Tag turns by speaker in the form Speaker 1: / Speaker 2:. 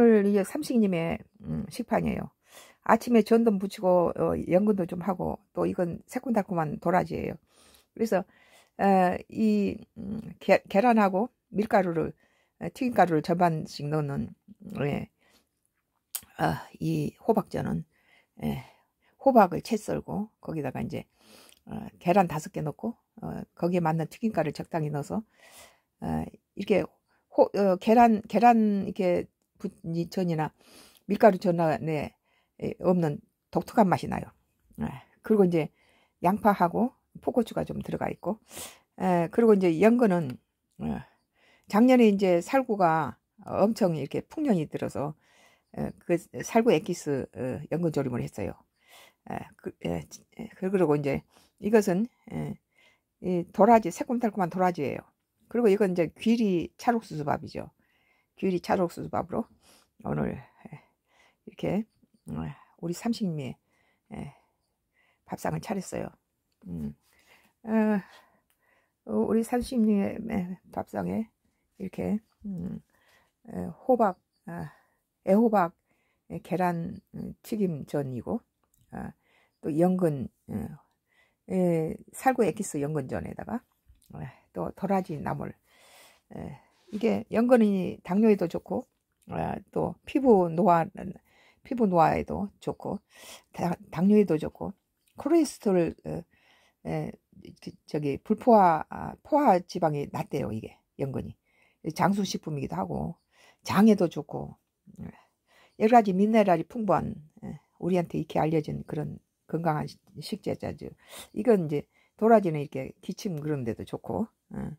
Speaker 1: 오늘 이제 삼식님의 음, 식판이에요. 아침에 전등붙이고 어, 연근도 좀 하고 또 이건 새콤달콤한 도라지예요. 그래서 어, 이 음, 게, 계란하고 밀가루를 어, 튀김가루를 절반씩 넣는 예, 어, 이 호박전은 예, 호박을 채 썰고 거기다가 이제 어, 계란 다섯 개 넣고 어, 거기에 맞는 튀김가루를 적당히 넣어서 어, 이렇게 호, 어, 계란 계란 이렇게 전이나 밀가루 전에 없는 독특한 맛이 나요. 예, 그리고 이제 양파하고 포고추가 좀 들어가 있고 그리고 이제 연근은 어, 작년에 이제 살구가 엄청 이렇게 풍년이 들어서 그 살구 액기스 어, 연근 조림을 했어요. 그, 그리고 이제 이것은 도라지 새콤달콤한 도라지예요. 그리고 이건 이제 귀리 찰옥수수밥이죠. 귤이 차록수수 밥으로 오늘 예, 이렇게 어, 우리 삼식님이 예, 밥상을 차렸어요. 음. 어, 우리 삼식님의 밥상에 이렇게 음, 어, 호박, 아, 애호박, 예, 계란 음, 튀김 전이고 아, 또 연근 살구 에기스 연근전에다가 또 도라지 나물 이게 연근이 당뇨에도 좋고 아, 또 피부 노화 피부 노화에도 좋고 당뇨에도 좋고 콜레스테롤 어, 에, 저기 불포화 아, 포화 지방이 낮대요 이게 연근이 장수 식품이기도 하고 장에도 좋고 음, 여러 가지 미네랄이 풍부한 에, 우리한테 이렇게 알려진 그런 건강한 식재자죠. 이건 이제 도라지는 이렇게 기침 그런 데도 좋고 에. 어,